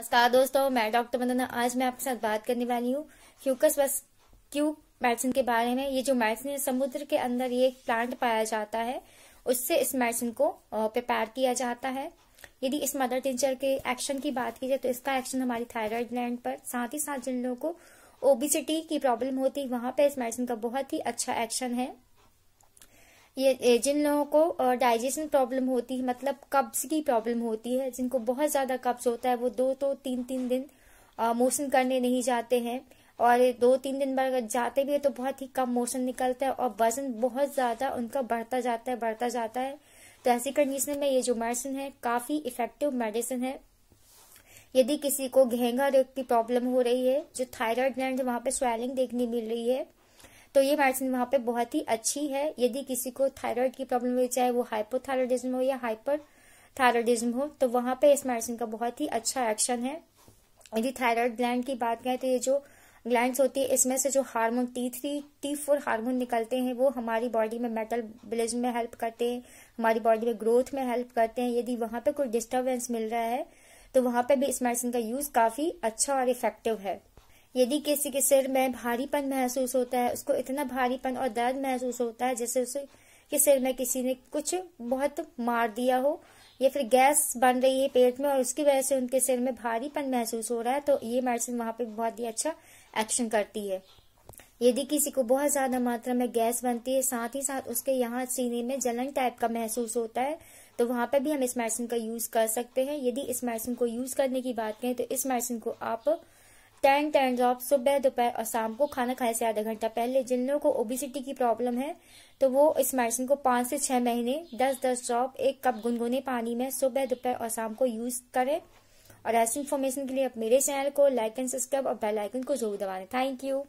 नमस्कार दोस्तों मैं डॉक्टर वंदना आज मैं आपके साथ बात करने वाली हूँ क्यूकस बस क्यू मेडिसिन के बारे में ये जो मेडिसिन है समुद्र के अंदर ये एक प्लांट पाया जाता है उससे इस मेडिसिन को प्रिपेयर किया जाता है यदि इस मदर टीचर के एक्शन की बात की जाए तो इसका एक्शन हमारी थायराइड ग्लैंड पर साथ ही साथ जिन लोगों को ओबिसिटी की प्रॉब्लम होती है वहां पर इस मेडिसिन का बहुत ही अच्छा एक्शन है ये जिन लोगों को डाइजेशन प्रॉब्लम होती है मतलब कब्ज की प्रॉब्लम होती है जिनको बहुत ज़्यादा कब्ज होता है वो दो तो तीन तीन दिन मोशन करने नहीं जाते हैं और दो तीन दिन बाद अगर जाते भी है तो बहुत ही कम मोशन निकलता है और वजन बहुत ज़्यादा उनका बढ़ता जाता है बढ़ता जाता है तो ऐसी कंडीशन में ये जो मेडिसिन है काफ़ी इफेक्टिव मेडिसिन है यदि किसी को घेंगा रोग की प्रॉब्लम हो रही है जो थायराइड ग्लैंड है पर स्वेलिंग देखने मिल रही है तो ये मेडिसिन वहाँ पे बहुत ही अच्छी है यदि किसी को थायराइड की प्रॉब्लम हो चाहे वो हाइपोथायरॉयडिज्म हो या हाइपर थायरॉयडिज्म हो तो वहाँ पे इस मेडिसिन का बहुत ही अच्छा एक्शन है यदि थायराइड ग्लैंड की बात करें तो ये जो ग्लैंड होती है इसमें से जो hormone T three T four hormone निकलते हैं वो हमारी बॉडी में मेटल ब्लिज में हेल्प करते हैं हमारी बॉडी में ग्रोथ में हेल्प करते हैं यदि वहां पे कोई डिस्टर्बेंस मिल रहा है तो वहां पे भी इस मेडिसिन का यूज काफी अच्छा और इफेक्टिव है यदि किसी के सिर में भारीपन महसूस होता है उसको इतना भारीपन और दर्द महसूस होता है जैसे उसे के सिर में किसी ने कुछ बहुत मार दिया हो या फिर गैस बन रही है पेट में और उसकी वजह से उनके सिर में भारीपन महसूस हो रहा है तो ये मेडिसिन वहां पर बहुत ही अच्छा एक्शन करती है यदि किसी को बहुत ज्यादा मात्रा में गैस बनती है साथ ही साथ उसके यहाँ सीने में जलन टाइप का महसूस होता है तो वहां पर भी हम इस मेडिसिन का यूज कर सकते हैं यदि इस मेडिसिन को यूज करने की बात करें तो इस मेडिसिन को आप टैंग टैंड ड्रॉप सुबह दोपहर और शाम को खाना खाने से आधा घंटा पहले जिन लोगों को ओबिसिटी की प्रॉब्लम है तो वो इस मेडिसिन को पांच से छह महीने दस दस ड्रॉप एक कप गुनगुने पानी में सुबह दोपहर और शाम को यूज करें और ऐसी इन्फॉर्मेशन के लिए आप मेरे चैनल को लाइक एंड सब्सक्राइब और बेल आइकन को जरूर दबाएं थैंक यू